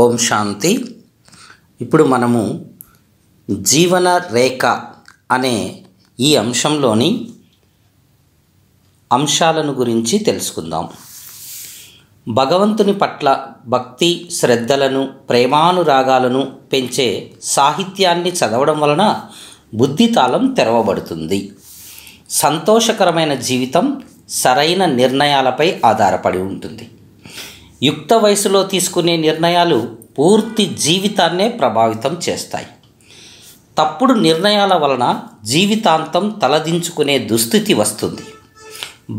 ఓం శాంతి ఇప్పుడు మనము జీవన రేఖ అనే ఈ అంశంలోని అంశాలను గురించి తెలుసుకుందాం భగవంతుని పట్ల భక్తి శ్రద్ధలను ప్రేమానురాగాలను పెంచే సాహిత్యాన్ని చదవడం వలన బుద్ధి తాళం తెరవబడుతుంది సంతోషకరమైన జీవితం సరైన నిర్ణయాలపై ఆధారపడి ఉంటుంది యుక్త వయసులో తీసుకునే నిర్ణయాలు పూర్తి జీవితాన్నే ప్రభావితం చేస్తాయి తప్పుడు నిర్ణయాల వలన జీవితాంతం తలదించుకునే దుస్థితి వస్తుంది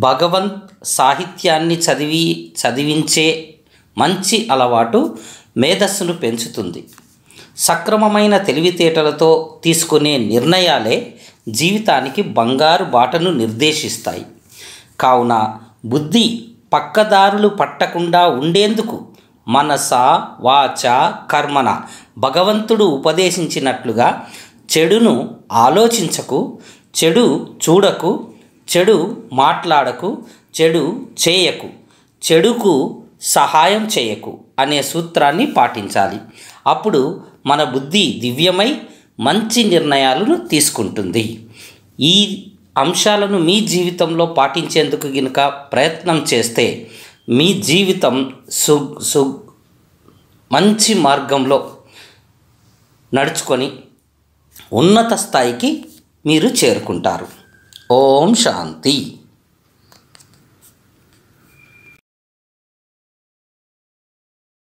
భగవంత్ సాహిత్యాన్ని చదివి చదివించే మంచి అలవాటు మేధస్సును పెంచుతుంది సక్రమమైన తెలివితేటలతో తీసుకునే నిర్ణయాలే జీవితానికి బంగారు బాటను నిర్దేశిస్తాయి కావున బుద్ధి పక్కదారులు పట్టకుండా ఉండేందుకు మనస వాచ కర్మణ భగవంతుడు ఉపదేశించినట్లుగా చెడును ఆలోచించకు చెడు చూడకు చెడు మాట్లాడకు చెడు చేయకు చెడుకు సహాయం చేయకు అనే సూత్రాన్ని పాటించాలి అప్పుడు మన బుద్ధి దివ్యమై మంచి నిర్ణయాలను తీసుకుంటుంది ఈ అంశాలను మీ జీవితంలో పాటించేందుకు గనుక ప్రయత్నం చేస్తే మీ జీవితం సు సు మంచి మార్గంలో నడుచుకొని ఉన్నత స్థాయికి మీరు చేరుకుంటారు ఓం శాంతి